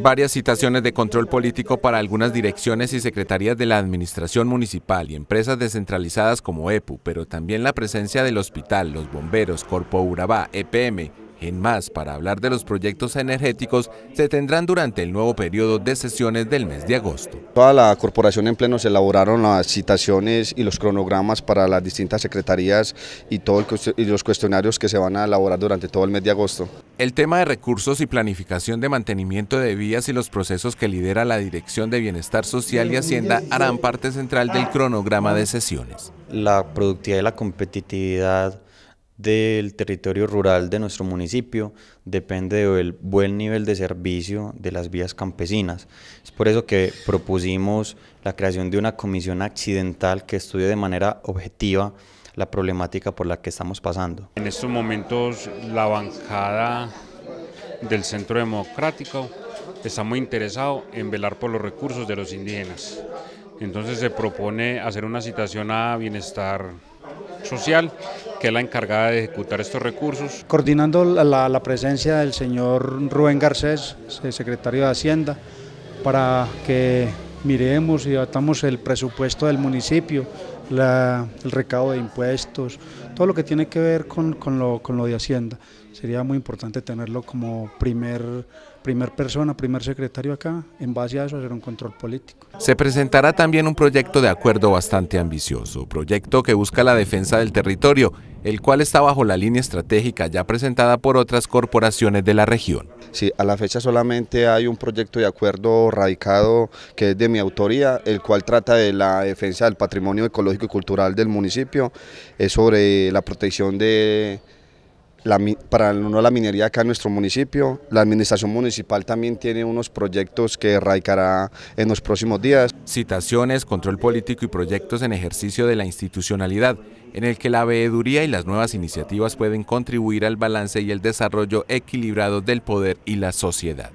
Varias citaciones de control político para algunas direcciones y secretarías de la administración municipal y empresas descentralizadas como EPU, pero también la presencia del hospital, los bomberos, Corpo Urabá, EPM en más, para hablar de los proyectos energéticos, se tendrán durante el nuevo periodo de sesiones del mes de agosto. Toda la corporación en pleno se elaboraron las citaciones y los cronogramas para las distintas secretarías y, todo y los cuestionarios que se van a elaborar durante todo el mes de agosto. El tema de recursos y planificación de mantenimiento de vías y los procesos que lidera la Dirección de Bienestar Social y Hacienda harán parte central del cronograma de sesiones. La productividad y la competitividad del territorio rural de nuestro municipio depende del buen nivel de servicio de las vías campesinas. Es por eso que propusimos la creación de una comisión accidental que estudie de manera objetiva la problemática por la que estamos pasando. En estos momentos la bancada del Centro Democrático está muy interesado en velar por los recursos de los indígenas. Entonces se propone hacer una citación a bienestar social que es la encargada de ejecutar estos recursos. Coordinando la, presencia del señor Rubén Garcés, eh, secretario de Hacienda, para que miremos y adaptamos el presupuesto del municipio, el recaudo de impuestos, todo lo que tiene que ver con, lo, de Hacienda. Sería muy importante tenerlo como primer primer persona, primer secretario acá, en base a eso hacer un control político. Se presentará también un proyecto de acuerdo bastante ambicioso, proyecto que busca la defensa del territorio, el cual está bajo la línea estratégica ya presentada por otras corporaciones de la región. Sí, a la fecha solamente hay un proyecto de acuerdo radicado que es de mi autoría, el cual trata de la defensa del patrimonio ecológico y Cultural del municipio, es sobre la protección de la, para la minería acá en nuestro municipio. La administración municipal también tiene unos proyectos que arraicará en los próximos días. Citaciones, control político y proyectos en ejercicio de la institucionalidad, en el que la veeduría y las nuevas iniciativas pueden contribuir al balance y el desarrollo equilibrado del poder y la sociedad.